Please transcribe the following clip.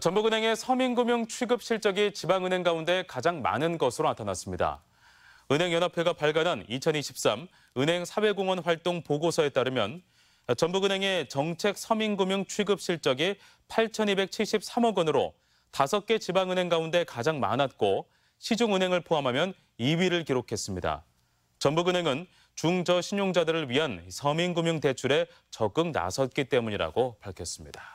전북은행의 서민금융 취급 실적이 지방은행 가운데 가장 많은 것으로 나타났습니다. 은행연합회가 발간한 2023 은행 사회공헌 활동 보고서에 따르면 전북은행의 정책 서민금융 취급 실적이 8,273억 원으로 5개 지방은행 가운데 가장 많았고 시중은행을 포함하면 2위를 기록했습니다. 전북은행은 중저신용자들을 위한 서민금융 대출에 적극 나섰기 때문이라고 밝혔습니다.